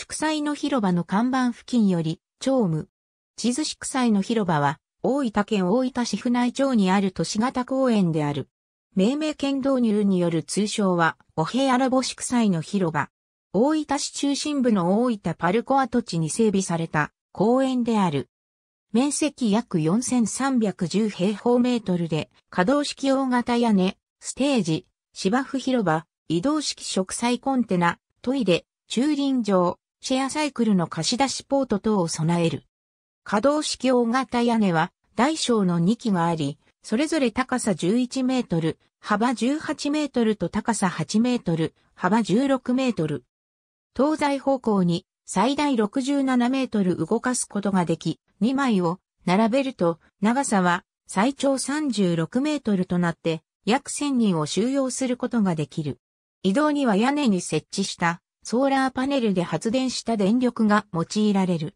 祝祭の広場の看板付近より、長務。地図祝祭の広場は、大分県大分市府内町にある都市型公園である。命名権導入による通称は、お部屋らぼ祝祭の広場。大分市中心部の大分パルコ跡地に整備された公園である。面積約4310平方メートルで、可動式大型屋根、ステージ、芝生広場、移動式植栽コンテナ、トイレ、駐輪場、シェアサイクルの貸し出しポート等を備える。可動式大型屋根は大小の2基があり、それぞれ高さ11メートル、幅18メートルと高さ8メートル、幅16メートル。東西方向に最大67メートル動かすことができ、2枚を並べると長さは最長36メートルとなって約1000人を収容することができる。移動には屋根に設置したソーラーパネルで発電した電力が用いられる。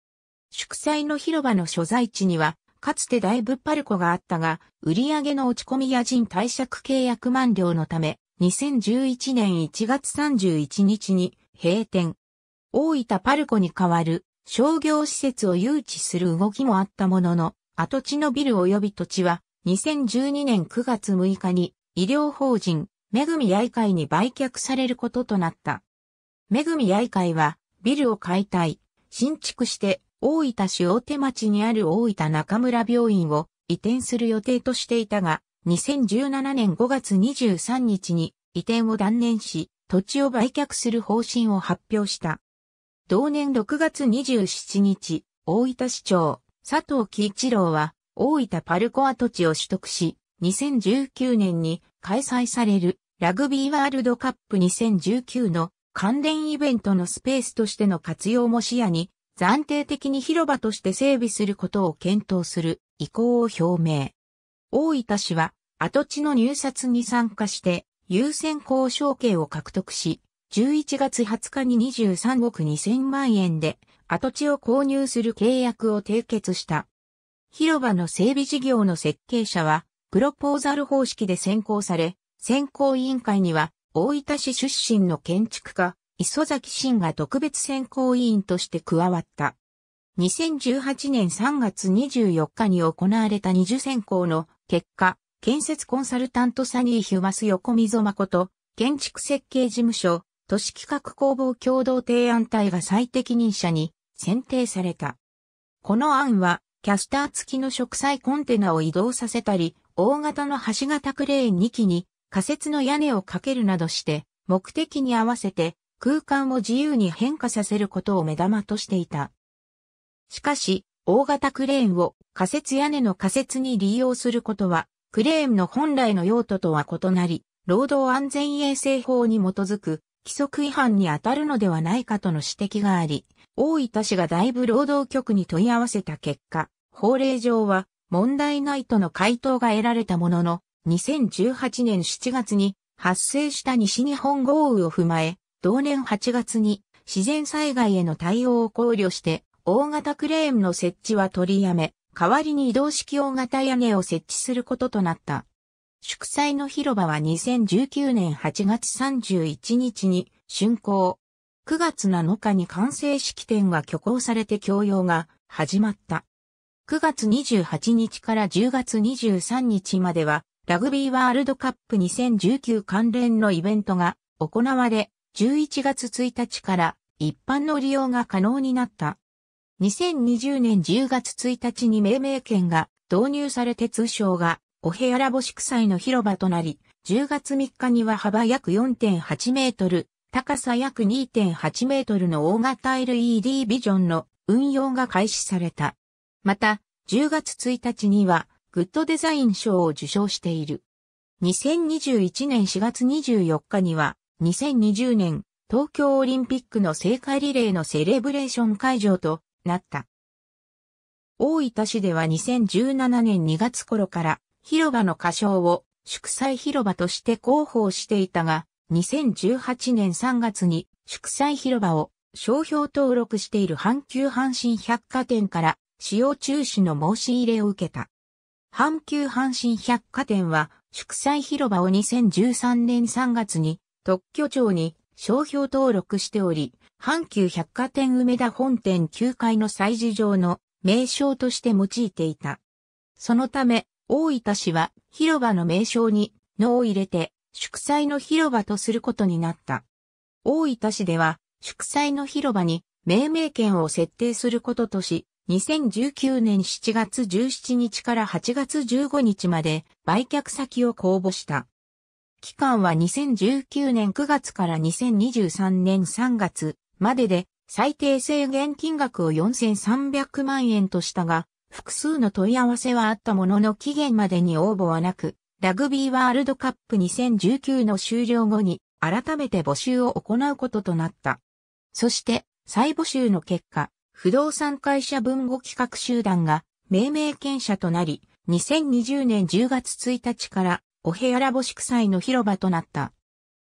祝祭の広場の所在地には、かつて大仏パルコがあったが、売上の落ち込みや人貸借契約満了のため、2011年1月31日に閉店。大分パルコに代わる商業施設を誘致する動きもあったものの、跡地のビル及び土地は2012年9月6日に医療法人めぐみ愛会に売却されることとなった。めぐみ愛会は、ビルを解体、新築して、大分市大手町にある大分中村病院を移転する予定としていたが、2017年5月23日に移転を断念し、土地を売却する方針を発表した。同年6月27日、大分市長、佐藤喜一郎は、大分パルコア土地を取得し、2019年に開催されるラグビーワールドカップ2019の関連イベントのスペースとしての活用も視野に、暫定的に広場として整備することを検討する意向を表明。大分市は跡地の入札に参加して優先交渉権を獲得し、11月20日に23億2000万円で跡地を購入する契約を締結した。広場の整備事業の設計者は、プロポーザル方式で選考され、選考委員会には大分市出身の建築家、磯崎慎が特別選考委員として加わった。2018年3月24日に行われた二次選考の結果、建設コンサルタントサニー・ヒュマス横溝誠、建築設計事務所、都市企画工房共同提案隊が最適任者に選定された。この案は、キャスター付きの植栽コンテナを移動させたり、大型の橋型クレーン2機に仮設の屋根をかけるなどして、目的に合わせて空間を自由に変化させることを目玉としていた。しかし、大型クレーンを仮設屋根の仮設に利用することは、クレーンの本来の用途とは異なり、労働安全衛生法に基づく規則違反に当たるのではないかとの指摘があり、大分市がい部労働局に問い合わせた結果、法令上は問題ないとの回答が得られたものの、2018年7月に発生した西日本豪雨を踏まえ、同年8月に自然災害への対応を考慮して大型クレーンの設置は取りやめ、代わりに移動式大型屋根を設置することとなった。祝祭の広場は2019年8月31日に竣工。9月7日に完成式典が挙行されて供用が始まった。9月28日から10月23日まではラグビーワールドカップ2019関連のイベントが行われ、11月1日から一般の利用が可能になった。2020年10月1日に命名権が導入されて通称がお部屋ラボ祝祭の広場となり、10月3日には幅約4.8メートル、高さ約2.8メートルの大型 LED ビジョンの運用が開始された。また、10月1日には、グッドデザイン賞を受賞している。2021年4月24日には、2020年東京オリンピックの聖火リレーのセレブレーション会場となった。大分市では2017年2月頃から広場の歌唱を祝祭広場として広報していたが、2018年3月に祝祭広場を商標登録している阪急阪神百貨店から使用中止の申し入れを受けた。阪急阪神百貨店は、祝祭広場を2013年3月に特許庁に商標登録しており、阪急百貨店梅田本店9階の祭事場の名称として用いていた。そのため、大分市は広場の名称にのを入れて、祝祭の広場とすることになった。大分市では、祝祭の広場に命名権を設定することとし、2019年7月17日から8月15日まで売却先を公募した。期間は2019年9月から2023年3月までで最低制限金額を4300万円としたが、複数の問い合わせはあったものの期限までに応募はなく、ラグビーワールドカップ2019の終了後に改めて募集を行うこととなった。そして再募集の結果、不動産会社文語企画集団が命名権者となり、2020年10月1日からお部屋ラボ祝祭の広場となった。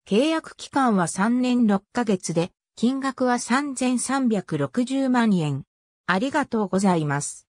契約期間は3年6ヶ月で、金額は3360万円。ありがとうございます。